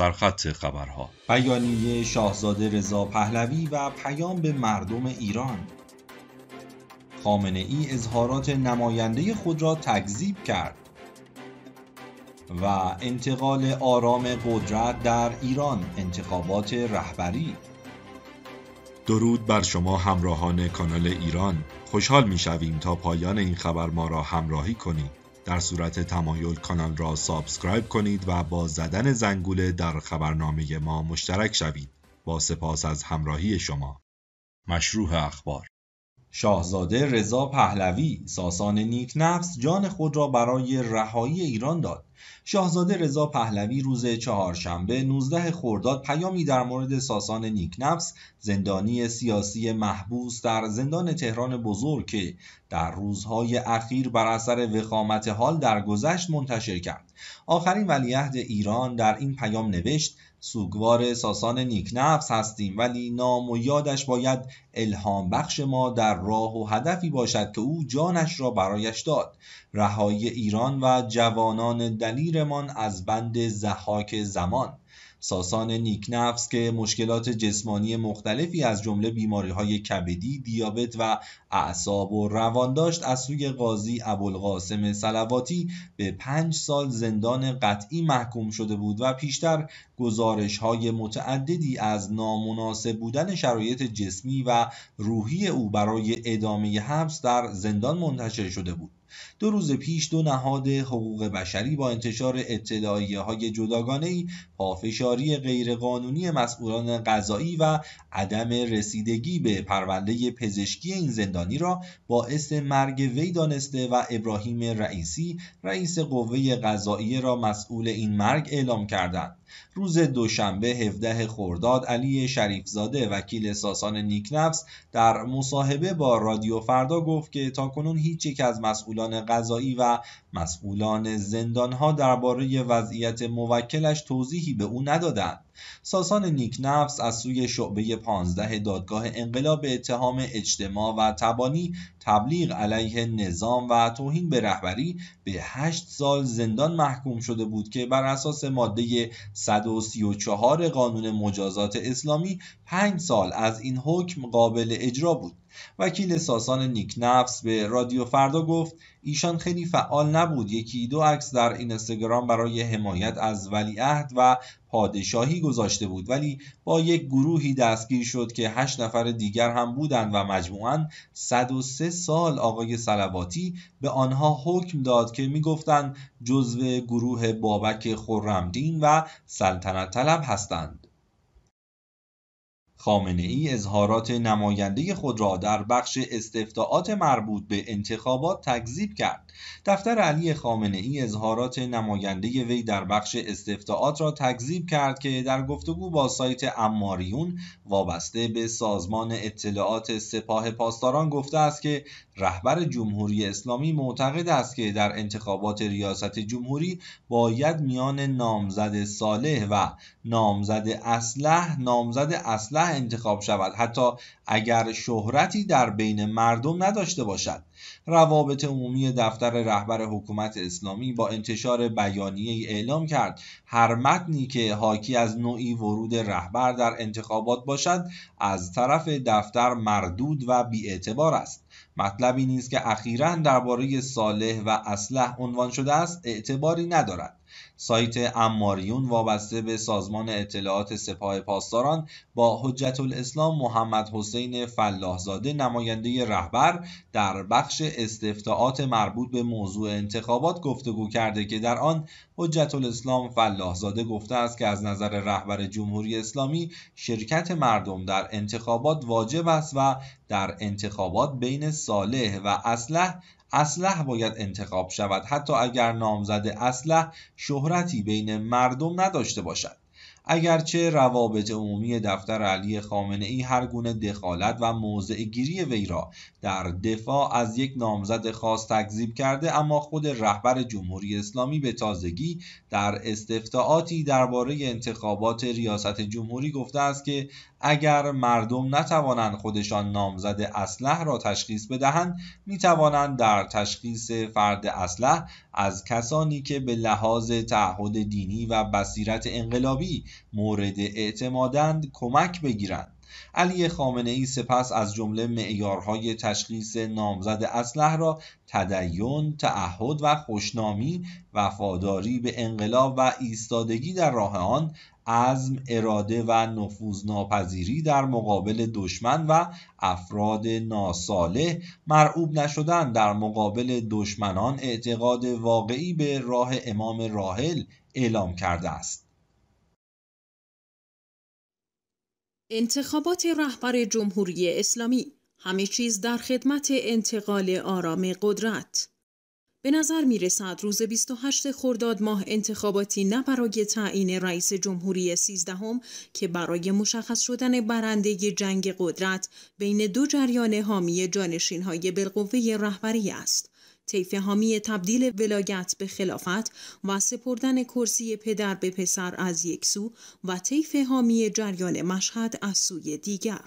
سرخط خبرها بیانیه شاهزاده رضا پهلوی و پیام به مردم ایران خامنه ای اظهارات نماینده خود را تکذیب کرد و انتقال آرام قدرت در ایران انتخابات رهبری درود بر شما همراهان کانال ایران خوشحال می شویم تا پایان این خبر ما را همراهی کنید در صورت تمایل کانال را سابسکرایب کنید و با زدن زنگوله در خبرنامه ما مشترک شوید. با سپاس از همراهی شما. مشروع اخبار شاهزاده رضا پهلوی ساسان نفس جان خود را برای رهایی ایران داد شاهزاده رضا پهلوی روز چهارشنبه 19 خرداد پیامی در مورد ساسان نیکنفس زندانی سیاسی محبوس در زندان تهران بزرگ که در روزهای اخیر بر اثر وخامت حال درگذشت منتشر کرد آخرین ولیعهد ایران در این پیام نوشت سوگوار ساسان نفس هستیم ولی نام و یادش باید الهام بخش ما در راه و هدفی باشد که او جانش را برایش داد رهایی ایران و جوانان دلیرمان از بند زحاک زمان ساسان نیکنفس که مشکلات جسمانی مختلفی از جمله های کبدی، دیابت و اعصاب و روان داشت از سوی قاضی ابوالقاسم سلواتی به پنج سال زندان قطعی محکوم شده بود و پیشتر گزارش های متعددی از نامناسب بودن شرایط جسمی و روحی او برای ادامه حبس در زندان منتشر شده بود. دو روز پیش دو نهاد حقوق بشری با انتشار اطلاعیه های جداگانه ای پافشاری غیرقانونی مسئولان قضایی و عدم رسیدگی به پرونده پزشکی این زندانی را باعث مرگ وی دانسته و ابراهیم رئیسی رئیس قوه قضاییه را مسئول این مرگ اعلام کردند روز دوشنبه 17 خرداد علی شریفزاده وکیل ساسان نیکنفس در مصاحبه با رادیو فردا گفت که تاکنون هیچ یک از مسئولان قضایی و مسئولان زندانها درباره وضعیت موکلش توضیحی به او ندادند ساسان نیک نفس از سوی شعبه 15 دادگاه انقلاب اتهام اجتماع و تبانی تبلیغ علیه نظام و توهین به رهبری به 8 سال زندان محکوم شده بود که بر اساس ماده 134 قانون مجازات اسلامی 5 سال از این حکم قابل اجرا بود وکیل ساسان نیک نفس به رادیو فردا گفت ایشان خیلی فعال نبود یکی دو عکس در اینستاگرام برای حمایت از ولیعهد و پادشاهی گذاشته بود ولی با یک گروهی دستگیر شد که هشت نفر دیگر هم بودند و مجموعا 103 سال آقای سلواتی به آنها حکم داد که میگفتند جزو گروه بابک خورمدین و سلطنت طلب هستند خامنه ای اظهارات نماینده خود را در بخش استفتاعات مربوط به انتخابات تکذیب کرد دفتر علی خامنه ای اظهارات نماینده وی در بخش استفتاعات را تکذیب کرد که در گفتگو با سایت اماریون وابسته به سازمان اطلاعات سپاه پاسداران گفته است که رهبر جمهوری اسلامی معتقد است که در انتخابات ریاست جمهوری باید میان نامزد صالح و نامزد اصلح نامزد اصلح انتخاب شود حتی اگر شهرتی در بین مردم نداشته باشد روابط عمومی دفتر رهبر حکومت اسلامی با انتشار بیانیه اعلام کرد هر متنی که حاکی از نوعی ورود رهبر در انتخابات باشد از طرف دفتر مردود و بیاعتبار است مطلبی نیست که اخیرا درباره صالح و اصلح عنوان شده است اعتباری ندارد سایت اماریون وابسته به سازمان اطلاعات سپاه پاسداران با حجت الاسلام محمد حسین فلاحزاده نماینده رهبر در بخش استفتاعات مربوط به موضوع انتخابات گفتگو کرده که در آن حجت الاسلام فلاحزاده گفته است که از نظر رهبر جمهوری اسلامی شرکت مردم در انتخابات واجب است و در انتخابات بین صالح و اصلح اسلح باید انتخاب شود حتی اگر نامزد اسلح شهرتی بین مردم نداشته باشد اگرچه روابط عمومی دفتر علی خامنه ای هر گونه دخالت و موضع گیری وی را در دفاع از یک نامزد خاص تکذیب کرده اما خود رهبر جمهوری اسلامی به تازگی در استفتاعاتی درباره انتخابات ریاست جمهوری گفته است که اگر مردم نتوانند خودشان نامزد اسلح را تشخیص بدهند میتوانند در تشخیص فرد اسلح از کسانی که به لحاظ تعهد دینی و بصیرت انقلابی مورد اعتمادند کمک بگیرند علی خامنه ای سپس از جمله معیارهای تشخیص نامزد اسلح را تدین، تعهد و خوشنامی، وفاداری به انقلاب و ایستادگی در راه آن، عزم، اراده و نفوذناپذیری در مقابل دشمن و افراد ناساله مرعوب نشدن در مقابل دشمنان اعتقاد واقعی به راه امام راحل اعلام کرده است. انتخابات رهبر جمهوری اسلامی همه چیز در خدمت انتقال آرام قدرت به نظر می رسد روز 28 خرداد ماه انتخاباتی نه برای تعیین رئیس جمهوری 13 هم که برای مشخص شدن برنده جنگ قدرت بین دو جریان حامی جانشین های بالقوه رهبری است. طیف حامی تبدیل ولایت به خلافت و سپردن کرسی پدر به پسر از یک سو و طیف حامی جریان مشهد از سوی دیگر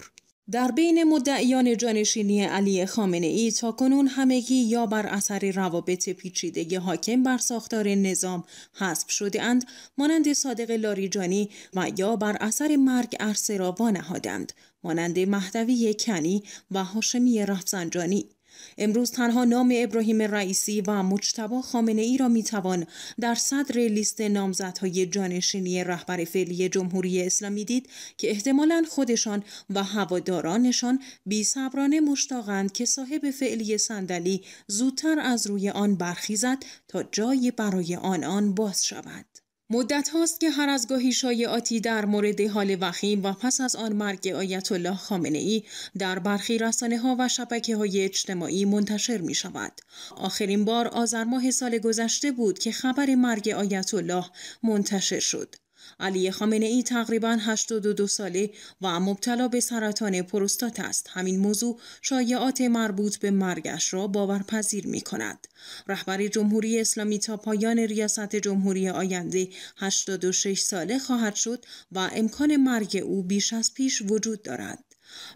در بین مدعیان جانشینی علی خامنه ای تا کنون همگی یا بر اثر روابط پیچیده حاکم بر ساختار نظام حسب شده اند مانند صادق لاریجانی و یا بر اثر مرگ عرصه را وانهادند مانند مهدوی کنی و هاشمی رفزنجانی امروز تنها نام ابراهیم رئیسی و مجتبا خامنه ای را میتوان در صدر لیست نامزدهای جانشینی رهبر فعلی جمهوری اسلامی دید که احتمالا خودشان و هوادارانشان بیصبرانه مشتاقند که صاحب فعلی صندلی زودتر از روی آن برخیزد تا جای برای آنان باز شود. مدت هاست که هر از گاهی شایعاتی در مورد حال وخیم و پس از آن مرگ آیت الله خامنه ای در برخی رسانه ها و شبکه های اجتماعی منتشر می شود. آخرین بار آذر ماه سال گذشته بود که خبر مرگ آیت الله منتشر شد. علی خامنه ای تقریبا 82 ساله و مبتلا به سرطان پروستات است. همین موضوع شایعات مربوط به مرگش را باورپذیر می کند. رهبر جمهوری اسلامی تا پایان ریاست جمهوری آینده 86 ساله خواهد شد و امکان مرگ او بیش از پیش وجود دارد.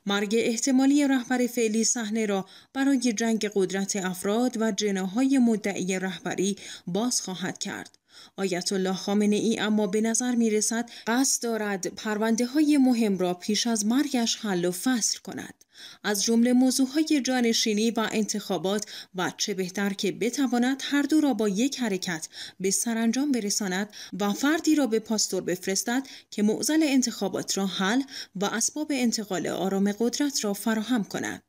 مرگ احتمالی رهبر فعلی صحنه را برای جنگ قدرت افراد و جناهای مدعی رهبری باز خواهد کرد آیت الله خامنه ای اما به نظر می رسد قصد دارد پرونده های مهم را پیش از مرگش حل و فصل کند. از جمله موضوع های جانشینی و انتخابات و چه بهتر که بتواند هر دو را با یک حرکت به سرانجام برساند و فردی را به پاستور بفرستد که معضل انتخابات را حل و اسباب انتقال آرام قدرت را فراهم کند.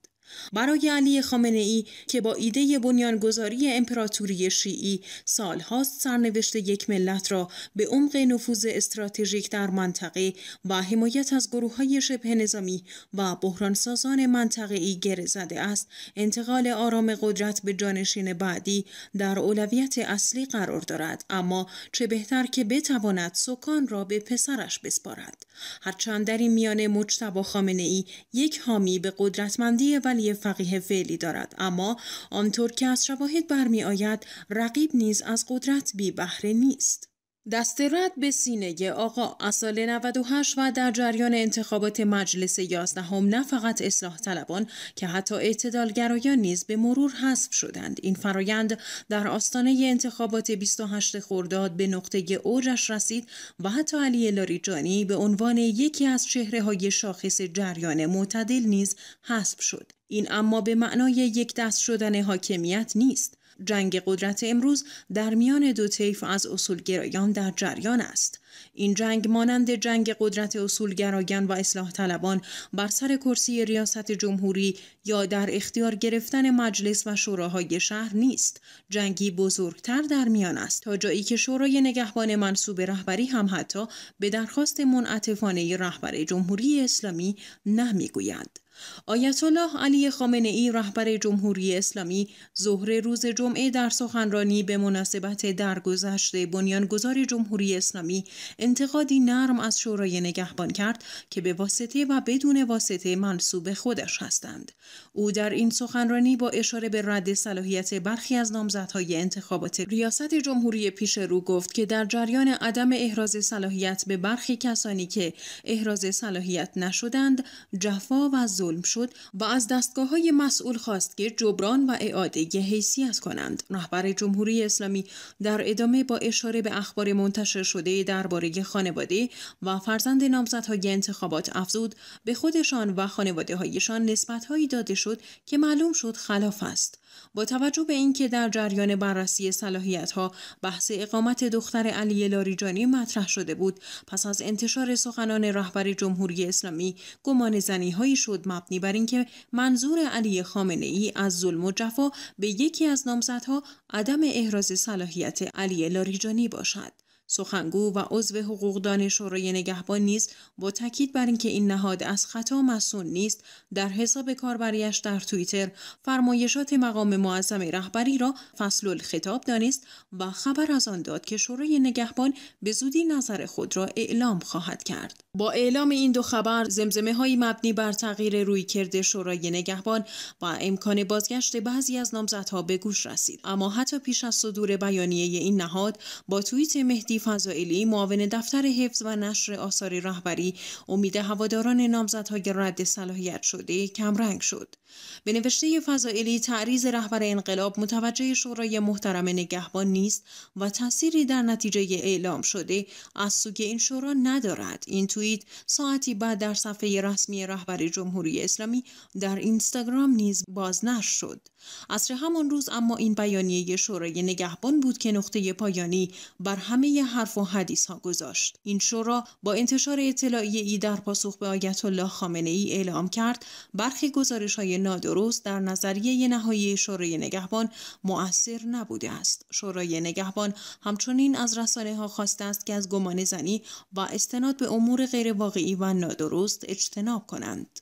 برای علی خامنه ای که با ایده بنیانگذاری امپراتوری شیعی سالهاست سرنوشت یک ملت را به عمق نفوذ استراتژیک در منطقه و حمایت از گروه های شبه نظامی و بحرانسازان منطقه ای گره زده است انتقال آرام قدرت به جانشین بعدی در اولویت اصلی قرار دارد اما چه بهتر که بتواند سکان را به پسرش بسپارد هرچند در این میان مجتبا خامنه ای یک حامی به قدرتمندی ولی یه فقیه فعلی دارد اما آنطور که از شواهد برمی آید رقیب نیز از قدرت بی بهره نیست دست رد به سینه آقا از سال 98 و در جریان انتخابات مجلس یازدهم نه فقط اصلاح طلبان که حتی اعتدالگرایان نیز به مرور حذف شدند این فرایند در آستانه انتخابات 28 خرداد به نقطه اوجش رسید و حتی علی لاریجانی به عنوان یکی از چهره های شاخص جریان معتدل نیز حذف شد این اما به معنای یک دست شدن حاکمیت نیست. جنگ قدرت امروز در میان دو طیف از اصولگرایان در جریان است. این جنگ مانند جنگ قدرت اصولگرایان و اصلاح طلبان بر سر کرسی ریاست جمهوری یا در اختیار گرفتن مجلس و شوراهای شهر نیست. جنگی بزرگتر در میان است تا جایی که شورای نگهبان منصوب رهبری هم حتی به درخواست منعطفانه رهبر جمهوری اسلامی نه میگوید. آیت الله علی خامنه ای رهبر جمهوری اسلامی ظهر روز جمعه در سخنرانی به مناسبت درگذشت بنیانگذار جمهوری اسلامی انتقادی نرم از شورای نگهبان کرد که به واسطه و بدون واسطه منصوب خودش هستند. او در این سخنرانی با اشاره به رد صلاحیت برخی از نامزدهای انتخابات ریاست جمهوری پیش رو گفت که در جریان عدم احراز صلاحیت به برخی کسانی که احراز صلاحیت نشدند جفا و ظلم ظلم شد و از دستگاه های مسئول خواست که جبران و اعاده ی حیثیت کنند. رهبر جمهوری اسلامی در ادامه با اشاره به اخبار منتشر شده درباره خانواده و فرزند نامزدهای انتخابات افزود به خودشان و خانواده هایشان نسبت هایی داده شد که معلوم شد خلاف است. با توجه به اینکه در جریان بررسی صلاحیت ها بحث اقامت دختر علی لاریجانی مطرح شده بود پس از انتشار سخنان رهبر جمهوری اسلامی گمان زنی هایی شد مبنی بر اینکه منظور علی خامنه ای از ظلم و جفا به یکی از نامزدها عدم احراز صلاحیت علی لاریجانی باشد سخنگو و عضو حقوقدان شورای نگهبان نیز با تاکید بر اینکه این نهاد از خطا مسون نیست در حساب کاربریش در توییتر فرمایشات مقام معظم رهبری را فصل الخطاب دانست و خبر از آن داد که شورای نگهبان به زودی نظر خود را اعلام خواهد کرد با اعلام این دو خبر زمزمه های مبنی بر تغییر روی کرده شورای نگهبان و امکان بازگشت بعضی از نامزدها به گوش رسید اما حتی پیش از صدور بیانیه این نهاد با توییت مهدی فضائلی معاون دفتر حفظ و نشر آثار رهبری امید هواداران نامزدهای رد صلاحیت شده کمرنگ شد به نوشته فضائلی تعریض رهبر انقلاب متوجه شورای محترم نگهبان نیست و تأثیری در نتیجه اعلام شده از سوی این شورا ندارد این توییت ساعتی بعد در صفحه رسمی رهبر جمهوری اسلامی در اینستاگرام نیز بازنشر شد اصر همان روز اما این بیانیه شورای نگهبان بود که نقطه پایانی بر همه حرف و حدیث ها گذاشت این شورا با انتشار اطلاعیه ای در پاسخ به آیت الله ای اعلام کرد برخی گزارش های نادرست در نظریه نهایی شورای نگهبان مؤثر نبوده است شورای نگهبان همچنین از رسانه ها خواسته است که از گمان زنی و استناد به امور غیرواقعی و نادرست اجتناب کنند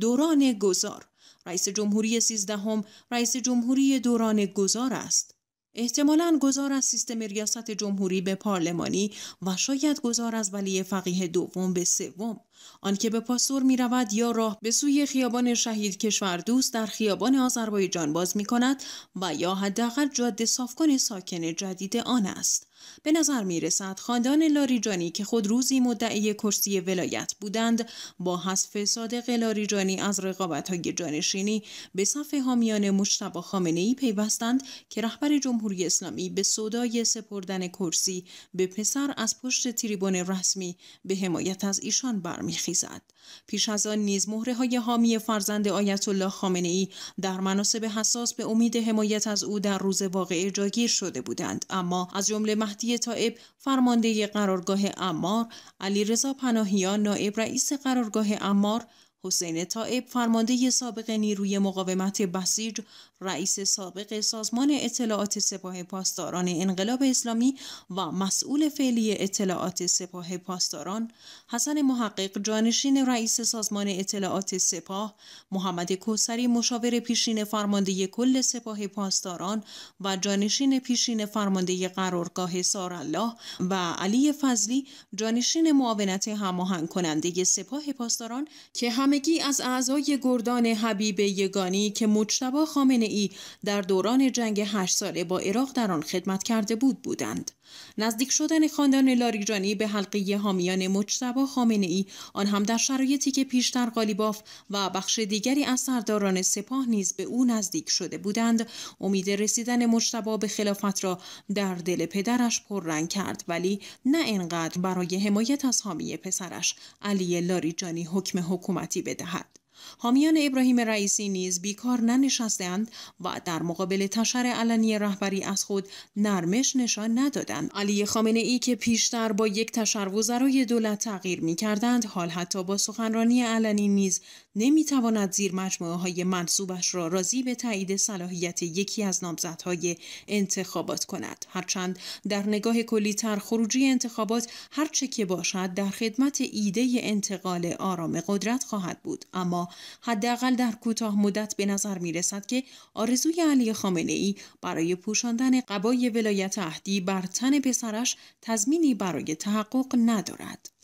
دوران گذار رئیس جمهوری سیزدهم رئیس جمهوری دوران گذار است احتمالا گذار از سیستم ریاست جمهوری به پارلمانی و شاید گذار از ولی فقیه دوم به سوم آنکه به پاسور می رود یا راه به سوی خیابان شهید کشور دوست در خیابان آذربایجان باز می کند و یا حداقل جاده صافکن ساکن جدید آن است به نظر می رسد خاندان لاریجانی که خود روزی مدعی کرسی ولایت بودند با حذف صادق لاریجانی از رقابت های جانشینی به صف حامیان مشتبه خامنه ای پیوستند که رهبر جمهوری اسلامی به صدای سپردن کرسی به پسر از پشت تریبون رسمی به حمایت از ایشان برمیخیزد. پیش از آن نیز مهره های حامی فرزند آیت الله خامنه ای در مناسب حساس به امید حمایت از او در روز واقعه جاگیر شده بودند اما از جمله مهدی طائب فرمانده قرارگاه امار علیرضا پناهیان نائب رئیس قرارگاه امار حسین طائب فرمانده سابق نیروی مقاومت بسیج رئیس سابق سازمان اطلاعات سپاه پاسداران انقلاب اسلامی و مسئول فعلی اطلاعات سپاه پاسداران حسن محقق جانشین رئیس سازمان اطلاعات سپاه محمد کوسری مشاور پیشین فرمانده کل سپاه پاسداران و جانشین پیشین فرمانده قرارگاه سارالله و علی فضلی جانشین معاونت هماهنگ کننده سپاه پاسداران که هم همگی از اعضای گردان حبیب یگانی که مجتبا خامنه ای در دوران جنگ هشت ساله با عراق در آن خدمت کرده بود بودند. نزدیک شدن خاندان لاریجانی به حلقه حامیان مجتبا خامنه ای آن هم در شرایطی که پیشتر قالیباف و بخش دیگری از سرداران سپاه نیز به او نزدیک شده بودند امید رسیدن مجتبا به خلافت را در دل پدرش پررنگ کرد ولی نه انقدر برای حمایت از حامی پسرش علی لاریجانی حکم حکومتی بدهد حامیان ابراهیم رئیسی نیز بیکار ننشستند و در مقابل تشر علنی رهبری از خود نرمش نشان ندادند علی خامنه ای که پیشتر با یک تشر وزرای دولت تغییر می کردند حال حتی با سخنرانی علنی نیز نمیتواند زیر مجموعه های منصوبش را راضی به تایید صلاحیت یکی از نامزدهای انتخابات کند هرچند در نگاه کلی تر خروجی انتخابات هرچه که باشد در خدمت ایده انتقال آرام قدرت خواهد بود اما حداقل در کوتاه مدت به نظر می رسد که آرزوی علی خامنه ای برای پوشاندن قبای ولایت اهدی بر تن پسرش تضمینی برای تحقق ندارد